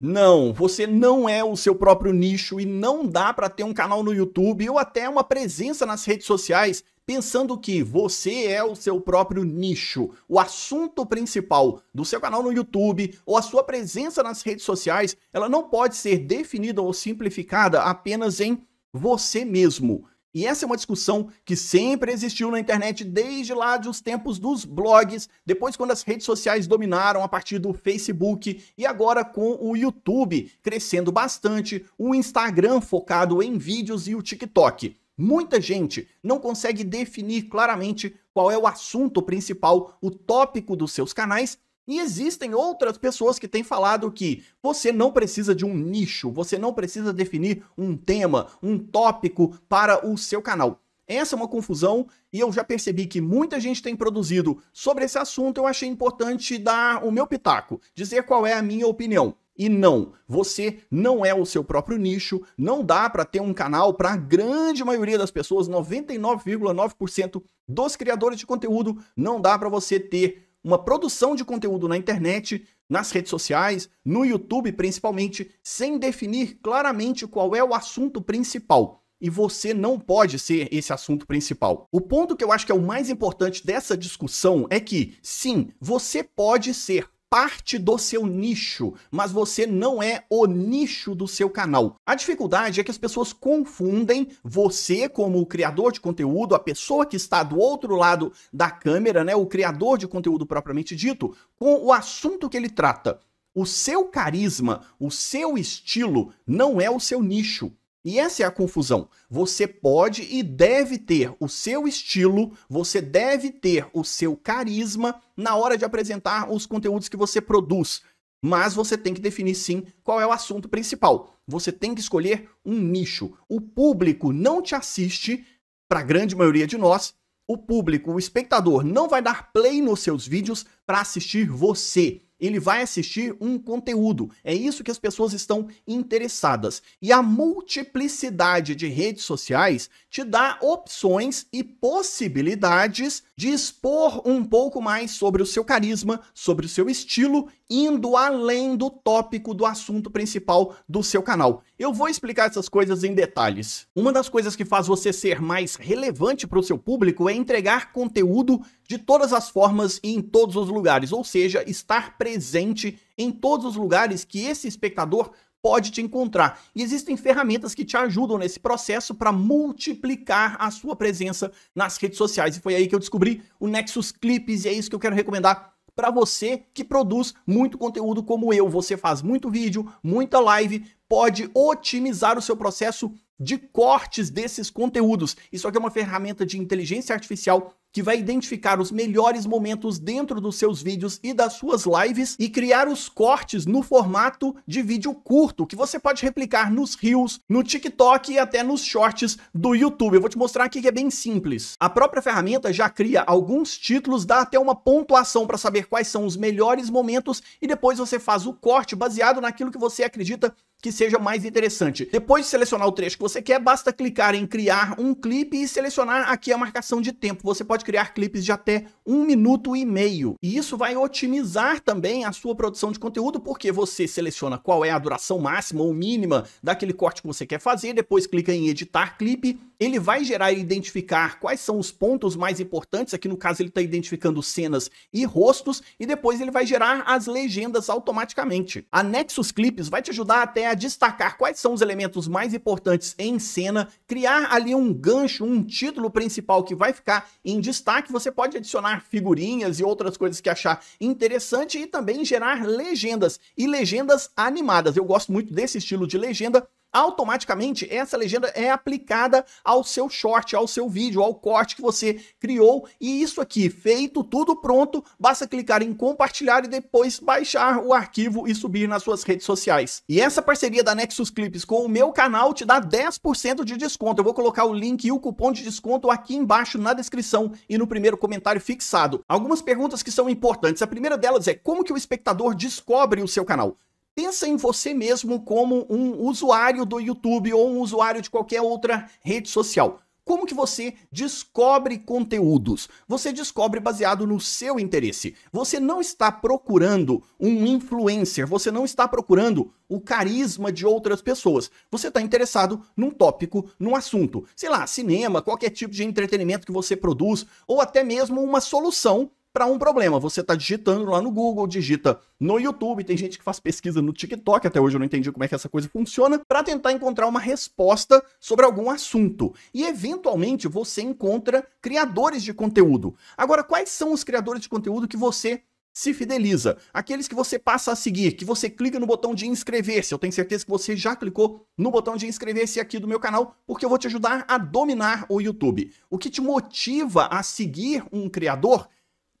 Não, você não é o seu próprio nicho e não dá para ter um canal no YouTube ou até uma presença nas redes sociais pensando que você é o seu próprio nicho. O assunto principal do seu canal no YouTube ou a sua presença nas redes sociais, ela não pode ser definida ou simplificada apenas em você mesmo. E essa é uma discussão que sempre existiu na internet desde lá dos tempos dos blogs, depois quando as redes sociais dominaram a partir do Facebook e agora com o YouTube crescendo bastante, o Instagram focado em vídeos e o TikTok. Muita gente não consegue definir claramente qual é o assunto principal, o tópico dos seus canais e existem outras pessoas que têm falado que você não precisa de um nicho, você não precisa definir um tema, um tópico para o seu canal. Essa é uma confusão e eu já percebi que muita gente tem produzido sobre esse assunto. Eu achei importante dar o meu pitaco, dizer qual é a minha opinião. E não, você não é o seu próprio nicho, não dá para ter um canal para a grande maioria das pessoas, 99,9% dos criadores de conteúdo, não dá para você ter uma produção de conteúdo na internet, nas redes sociais, no YouTube principalmente, sem definir claramente qual é o assunto principal. E você não pode ser esse assunto principal. O ponto que eu acho que é o mais importante dessa discussão é que, sim, você pode ser parte do seu nicho, mas você não é o nicho do seu canal. A dificuldade é que as pessoas confundem você como o criador de conteúdo, a pessoa que está do outro lado da câmera, né, o criador de conteúdo propriamente dito, com o assunto que ele trata. O seu carisma, o seu estilo não é o seu nicho. E essa é a confusão. Você pode e deve ter o seu estilo, você deve ter o seu carisma na hora de apresentar os conteúdos que você produz. Mas você tem que definir sim qual é o assunto principal. Você tem que escolher um nicho. O público não te assiste, para a grande maioria de nós, o público, o espectador, não vai dar play nos seus vídeos para assistir você ele vai assistir um conteúdo. É isso que as pessoas estão interessadas. E a multiplicidade de redes sociais te dá opções e possibilidades de expor um pouco mais sobre o seu carisma, sobre o seu estilo, indo além do tópico do assunto principal do seu canal. Eu vou explicar essas coisas em detalhes. Uma das coisas que faz você ser mais relevante para o seu público é entregar conteúdo de todas as formas e em todos os lugares, ou seja, estar presente em todos os lugares que esse espectador pode te encontrar. E existem ferramentas que te ajudam nesse processo para multiplicar a sua presença nas redes sociais. E foi aí que eu descobri o Nexus Clips e é isso que eu quero recomendar para você que produz muito conteúdo como eu. Você faz muito vídeo, muita live, pode otimizar o seu processo de cortes desses conteúdos. Isso aqui é uma ferramenta de inteligência artificial que vai identificar os melhores momentos dentro dos seus vídeos e das suas lives e criar os cortes no formato de vídeo curto, que você pode replicar nos Reels, no TikTok e até nos Shorts do YouTube. Eu vou te mostrar aqui que é bem simples. A própria ferramenta já cria alguns títulos, dá até uma pontuação para saber quais são os melhores momentos e depois você faz o corte baseado naquilo que você acredita que seja mais interessante. Depois de selecionar o trecho que você quer, basta clicar em criar um clipe e selecionar aqui a marcação de tempo. Você pode criar clipes de até um minuto e meio. E isso vai otimizar também a sua produção de conteúdo, porque você seleciona qual é a duração máxima ou mínima daquele corte que você quer fazer, depois clica em editar clipe, ele vai gerar e identificar quais são os pontos mais importantes, aqui no caso ele está identificando cenas e rostos, e depois ele vai gerar as legendas automaticamente. A Nexus Clips vai te ajudar até é destacar quais são os elementos mais importantes em cena, criar ali um gancho, um título principal que vai ficar em destaque. Você pode adicionar figurinhas e outras coisas que achar interessante e também gerar legendas e legendas animadas. Eu gosto muito desse estilo de legenda automaticamente essa legenda é aplicada ao seu short, ao seu vídeo, ao corte que você criou. E isso aqui, feito tudo pronto, basta clicar em compartilhar e depois baixar o arquivo e subir nas suas redes sociais. E essa parceria da Nexus Clips com o meu canal te dá 10% de desconto. Eu vou colocar o link e o cupom de desconto aqui embaixo na descrição e no primeiro comentário fixado. Algumas perguntas que são importantes. A primeira delas é como que o espectador descobre o seu canal? Pensa em você mesmo como um usuário do YouTube ou um usuário de qualquer outra rede social. Como que você descobre conteúdos? Você descobre baseado no seu interesse. Você não está procurando um influencer, você não está procurando o carisma de outras pessoas. Você está interessado num tópico, num assunto. Sei lá, cinema, qualquer tipo de entretenimento que você produz, ou até mesmo uma solução para um problema. Você está digitando lá no Google, digita no YouTube, tem gente que faz pesquisa no TikTok, até hoje eu não entendi como é que essa coisa funciona, para tentar encontrar uma resposta sobre algum assunto. E eventualmente você encontra criadores de conteúdo. Agora, quais são os criadores de conteúdo que você se fideliza. Aqueles que você passa a seguir, que você clica no botão de inscrever-se. Eu tenho certeza que você já clicou no botão de inscrever-se aqui do meu canal, porque eu vou te ajudar a dominar o YouTube. O que te motiva a seguir um criador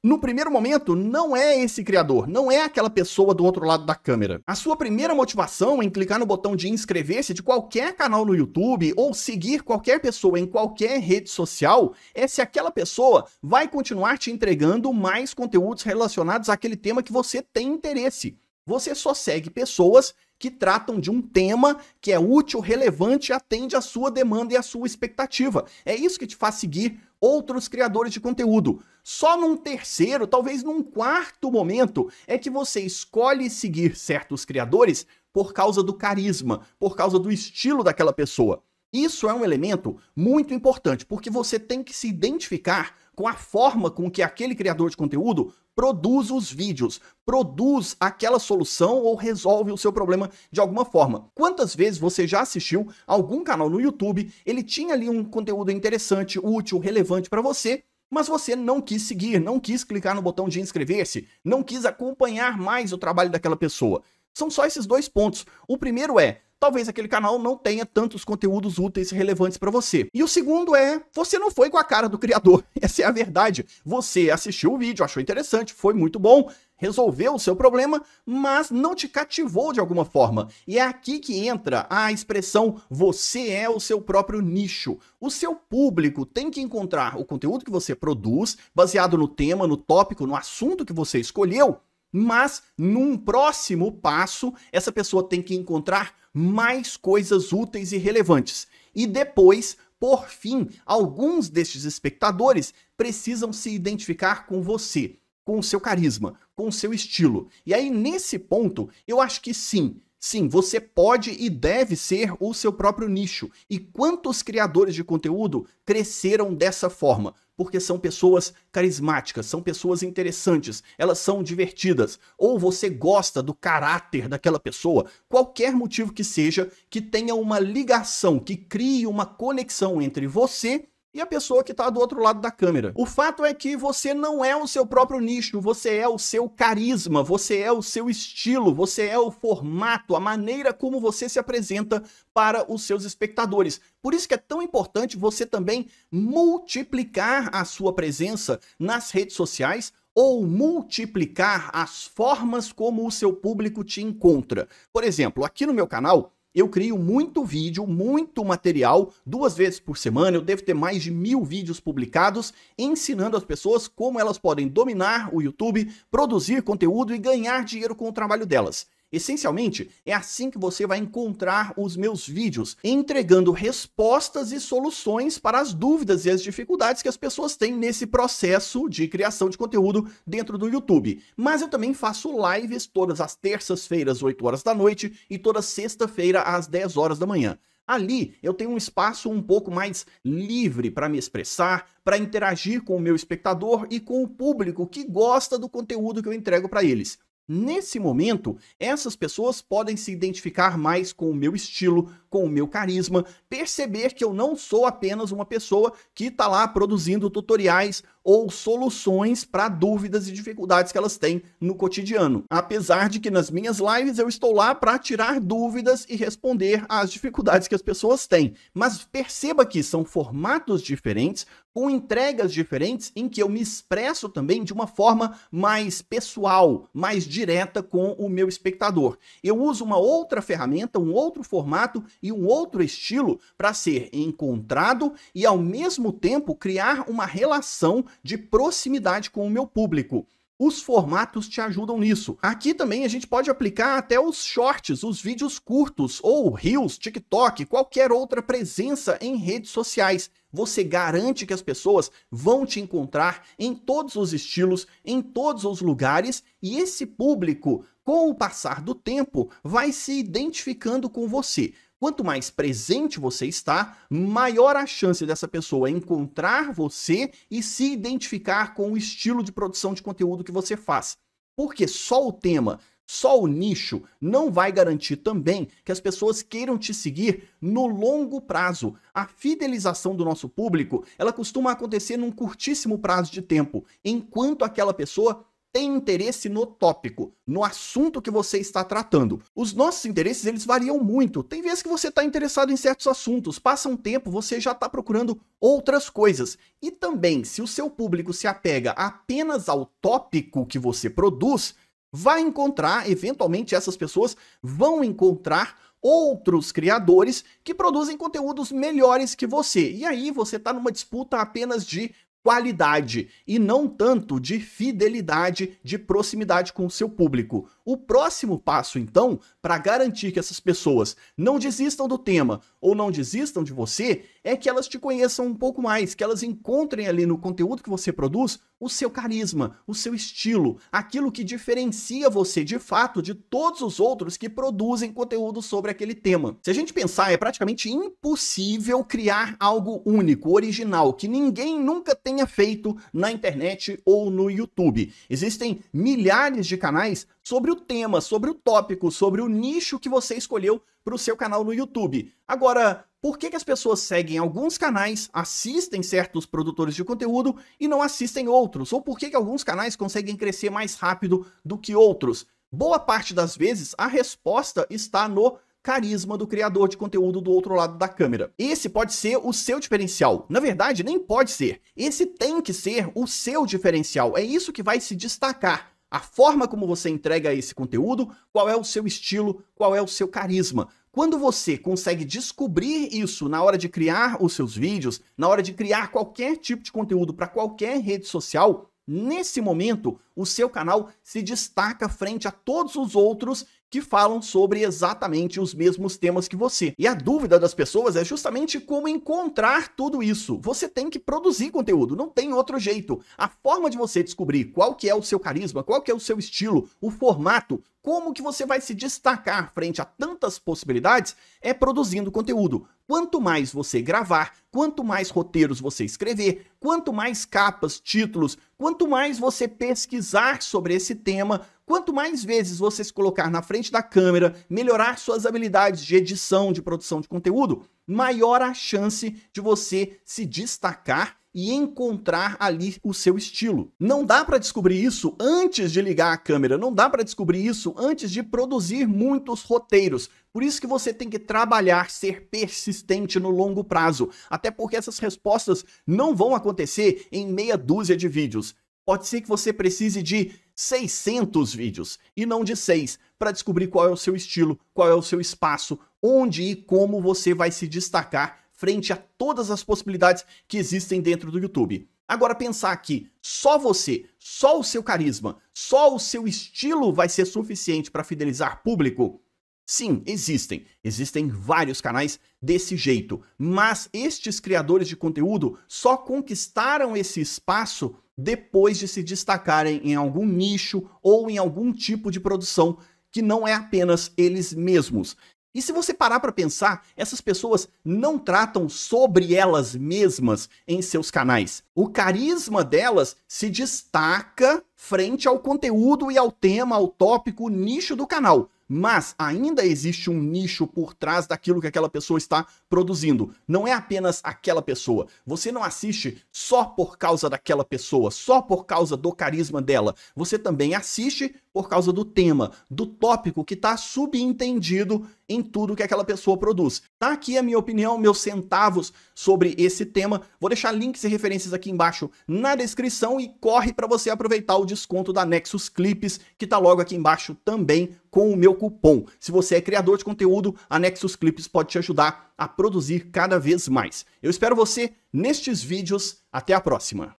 no primeiro momento, não é esse criador, não é aquela pessoa do outro lado da câmera. A sua primeira motivação em clicar no botão de inscrever-se de qualquer canal no YouTube ou seguir qualquer pessoa em qualquer rede social é se aquela pessoa vai continuar te entregando mais conteúdos relacionados àquele tema que você tem interesse. Você só segue pessoas que tratam de um tema que é útil, relevante e atende à sua demanda e à sua expectativa. É isso que te faz seguir outros criadores de conteúdo. Só num terceiro, talvez num quarto momento, é que você escolhe seguir certos criadores por causa do carisma, por causa do estilo daquela pessoa. Isso é um elemento muito importante, porque você tem que se identificar com a forma com que aquele criador de conteúdo produz os vídeos, produz aquela solução ou resolve o seu problema de alguma forma. Quantas vezes você já assistiu algum canal no YouTube, ele tinha ali um conteúdo interessante, útil, relevante para você, mas você não quis seguir, não quis clicar no botão de inscrever-se, não quis acompanhar mais o trabalho daquela pessoa. São só esses dois pontos. O primeiro é talvez aquele canal não tenha tantos conteúdos úteis e relevantes para você. E o segundo é, você não foi com a cara do criador. Essa é a verdade. Você assistiu o vídeo, achou interessante, foi muito bom, resolveu o seu problema, mas não te cativou de alguma forma. E é aqui que entra a expressão você é o seu próprio nicho. O seu público tem que encontrar o conteúdo que você produz, baseado no tema, no tópico, no assunto que você escolheu, mas num próximo passo, essa pessoa tem que encontrar mais coisas úteis e relevantes. E depois, por fim, alguns destes espectadores precisam se identificar com você, com o seu carisma, com o seu estilo. E aí, nesse ponto, eu acho que sim, Sim, você pode e deve ser o seu próprio nicho. E quantos criadores de conteúdo cresceram dessa forma? porque são pessoas carismáticas, são pessoas interessantes, elas são divertidas, ou você gosta do caráter daquela pessoa, qualquer motivo que seja, que tenha uma ligação, que crie uma conexão entre você e a pessoa que está do outro lado da câmera. O fato é que você não é o seu próprio nicho, você é o seu carisma, você é o seu estilo, você é o formato, a maneira como você se apresenta para os seus espectadores. Por isso que é tão importante você também multiplicar a sua presença nas redes sociais ou multiplicar as formas como o seu público te encontra. Por exemplo, aqui no meu canal, eu crio muito vídeo, muito material, duas vezes por semana. Eu devo ter mais de mil vídeos publicados ensinando as pessoas como elas podem dominar o YouTube, produzir conteúdo e ganhar dinheiro com o trabalho delas. Essencialmente, é assim que você vai encontrar os meus vídeos, entregando respostas e soluções para as dúvidas e as dificuldades que as pessoas têm nesse processo de criação de conteúdo dentro do YouTube. Mas eu também faço lives todas as terças-feiras, 8 horas da noite, e toda sexta-feira, às 10 horas da manhã. Ali eu tenho um espaço um pouco mais livre para me expressar, para interagir com o meu espectador e com o público que gosta do conteúdo que eu entrego para eles. Nesse momento, essas pessoas podem se identificar mais com o meu estilo, com o meu carisma, perceber que eu não sou apenas uma pessoa que está lá produzindo tutoriais ou soluções para dúvidas e dificuldades que elas têm no cotidiano. Apesar de que nas minhas lives eu estou lá para tirar dúvidas e responder às dificuldades que as pessoas têm. Mas perceba que são formatos diferentes, com entregas diferentes, em que eu me expresso também de uma forma mais pessoal, mais direta com o meu espectador. Eu uso uma outra ferramenta, um outro formato e um outro estilo para ser encontrado e, ao mesmo tempo, criar uma relação de proximidade com o meu público. Os formatos te ajudam nisso. Aqui também a gente pode aplicar até os shorts, os vídeos curtos, ou reels, TikTok, qualquer outra presença em redes sociais. Você garante que as pessoas vão te encontrar em todos os estilos, em todos os lugares, e esse público, com o passar do tempo, vai se identificando com você, Quanto mais presente você está, maior a chance dessa pessoa encontrar você e se identificar com o estilo de produção de conteúdo que você faz. Porque só o tema, só o nicho não vai garantir também que as pessoas queiram te seguir no longo prazo. A fidelização do nosso público, ela costuma acontecer num curtíssimo prazo de tempo, enquanto aquela pessoa tem interesse no tópico, no assunto que você está tratando. Os nossos interesses, eles variam muito. Tem vezes que você está interessado em certos assuntos, passa um tempo, você já está procurando outras coisas. E também, se o seu público se apega apenas ao tópico que você produz, vai encontrar, eventualmente essas pessoas vão encontrar outros criadores que produzem conteúdos melhores que você. E aí você está numa disputa apenas de qualidade e não tanto de fidelidade, de proximidade com o seu público. O próximo passo, então, para garantir que essas pessoas não desistam do tema ou não desistam de você, é que elas te conheçam um pouco mais, que elas encontrem ali no conteúdo que você produz o seu carisma, o seu estilo, aquilo que diferencia você de fato de todos os outros que produzem conteúdo sobre aquele tema. Se a gente pensar, é praticamente impossível criar algo único, original, que ninguém nunca tenha feito na internet ou no YouTube. Existem milhares de canais sobre o tema, sobre o tópico, sobre o nicho que você escolheu para o seu canal no YouTube. Agora, por que, que as pessoas seguem alguns canais, assistem certos produtores de conteúdo e não assistem outros? Ou por que, que alguns canais conseguem crescer mais rápido do que outros? Boa parte das vezes a resposta está no carisma do criador de conteúdo do outro lado da câmera. Esse pode ser o seu diferencial. Na verdade, nem pode ser. Esse tem que ser o seu diferencial. É isso que vai se destacar a forma como você entrega esse conteúdo, qual é o seu estilo, qual é o seu carisma. Quando você consegue descobrir isso na hora de criar os seus vídeos, na hora de criar qualquer tipo de conteúdo para qualquer rede social, nesse momento o seu canal se destaca frente a todos os outros que falam sobre exatamente os mesmos temas que você. E a dúvida das pessoas é justamente como encontrar tudo isso. Você tem que produzir conteúdo, não tem outro jeito. A forma de você descobrir qual que é o seu carisma, qual que é o seu estilo, o formato, como que você vai se destacar frente a tantas possibilidades? É produzindo conteúdo. Quanto mais você gravar, quanto mais roteiros você escrever, quanto mais capas, títulos, quanto mais você pesquisar sobre esse tema, quanto mais vezes você se colocar na frente da câmera, melhorar suas habilidades de edição, de produção de conteúdo, maior a chance de você se destacar e encontrar ali o seu estilo. Não dá para descobrir isso antes de ligar a câmera, não dá para descobrir isso antes de produzir muitos roteiros. Por isso que você tem que trabalhar, ser persistente no longo prazo, até porque essas respostas não vão acontecer em meia dúzia de vídeos. Pode ser que você precise de 600 vídeos e não de 6 para descobrir qual é o seu estilo, qual é o seu espaço, onde e como você vai se destacar frente a todas as possibilidades que existem dentro do YouTube. Agora pensar que só você, só o seu carisma, só o seu estilo vai ser suficiente para fidelizar público? Sim, existem. Existem vários canais desse jeito, mas estes criadores de conteúdo só conquistaram esse espaço depois de se destacarem em algum nicho ou em algum tipo de produção que não é apenas eles mesmos. E se você parar para pensar, essas pessoas não tratam sobre elas mesmas em seus canais. O carisma delas se destaca frente ao conteúdo e ao tema, ao tópico, nicho do canal mas ainda existe um nicho por trás daquilo que aquela pessoa está produzindo. Não é apenas aquela pessoa. Você não assiste só por causa daquela pessoa, só por causa do carisma dela. Você também assiste por causa do tema, do tópico que está subentendido em tudo que aquela pessoa produz. Tá aqui a minha opinião, meus centavos sobre esse tema. Vou deixar links e referências aqui embaixo na descrição e corre para você aproveitar o desconto da Nexus Clips que está logo aqui embaixo também com o meu cupom. Se você é criador de conteúdo, a Nexus Clips pode te ajudar a produzir cada vez mais. Eu espero você nestes vídeos. Até a próxima!